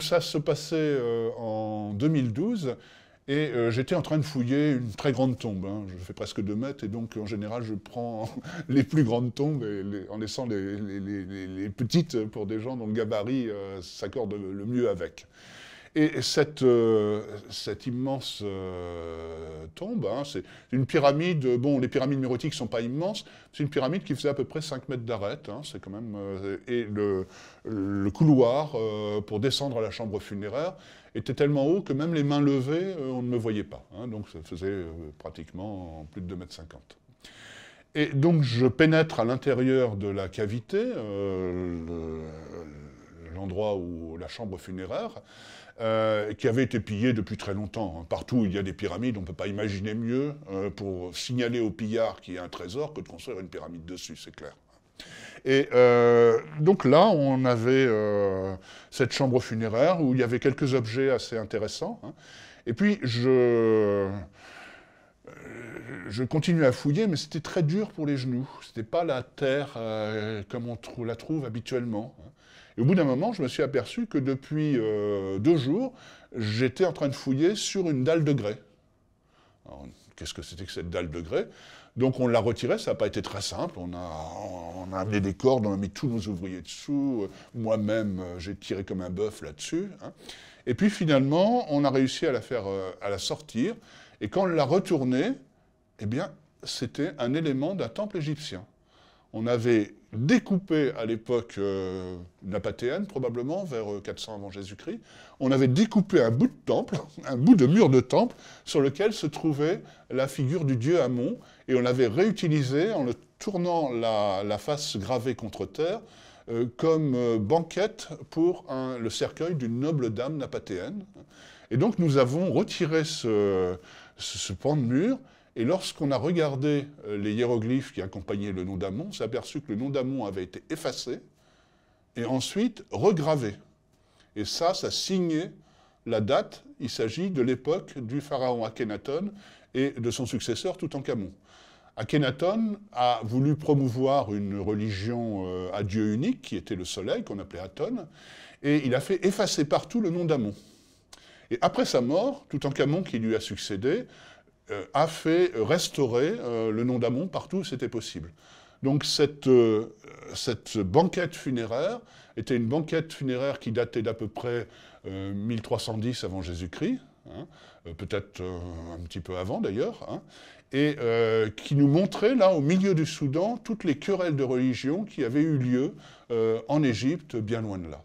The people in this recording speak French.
Ça se passait euh, en 2012 et euh, j'étais en train de fouiller une très grande tombe. Hein. Je fais presque 2 mètres et donc en général je prends les plus grandes tombes et en laissant les, petites pour des gens dont le gabarit euh, s'accorde le mieux avec. Et cette, euh, immense euh, tombe, hein, c'est une pyramide, euh, bon, les pyramides mérotiques ne sont pas immenses, c'est une pyramide qui faisait à peu près 5 mètres d'arête, hein, c'est quand même, et le, le couloir pour descendre à la chambre funéraire était tellement haut que même les mains levées, on ne me voyait pas. Hein, donc ça faisait pratiquement plus de 2,50 mètres. Et donc je pénètre à l'intérieur de la cavité, endroit où la chambre funéraire, euh, qui avait été pillée depuis très longtemps. Hein. Partout où il y a des pyramides, on ne peut pas imaginer mieux euh, pour signaler au pillard qu'il y a un trésor que de construire une pyramide dessus, c'est clair. Et euh, donc là, on avait cette chambre funéraire où il y avait quelques objets assez intéressants. Hein. Et puis, je je continue à fouiller, mais c'était très dur pour les genoux. C'était pas la terre comme on la trouve habituellement. Hein au bout d'un moment, je me suis aperçu que depuis euh, deux jours, j'étais en train de fouiller sur une dalle de grès. Qu'est-ce que c'était que cette dalle de grès Donc on l'a retirée, ça n'a pas été très simple. On a, amené des cordes, on a mis tous nos ouvriers dessous. Moi-même, euh, j'ai tiré comme un bœuf là-dessus. Hein. Et puis finalement, on a réussi à la faire, euh, à la sortir. Et quand on l'a retournée, eh bien, c'était un élément d'un temple égyptien on avait découpé à l'époque euh, napatéenne probablement, vers 400 euh, avant Jésus-Christ, on avait découpé un bout de temple, un bout de mur de temple, sur lequel se trouvait la figure du dieu Amon, et on l'avait réutilisé en le tournant la, face gravée contre terre, euh, comme banquette pour le cercueil d'une noble dame napatéenne. Et donc nous avons retiré ce pan de mur, et lorsqu'on a regardé euh, les hiéroglyphes qui accompagnaient le nom d'Amon, on s'est aperçu que le nom d'Amon avait été effacé et ensuite regravé. Et ça, ça signait la date. Il s'agit de l'époque du pharaon Akhenaton et de son successeur Toutankhamon. Akhenaton a voulu promouvoir une religion euh, à Dieu unique, qui était le soleil, qu'on appelait Aton, et il a fait effacer partout le nom d'Amon. Et après sa mort, Toutankhamon, qui lui a succédé, euh, a fait restaurer euh, le nom d'Amon partout où c'était possible. Donc cette, euh, cette, banquette funéraire était une banquette funéraire qui datait d'à peu près 1310 avant Jésus-Christ, hein, peut-être un petit peu avant d'ailleurs, hein, et qui nous montrait là au milieu du Soudan toutes les querelles de religion qui avaient eu lieu en Égypte bien loin de là.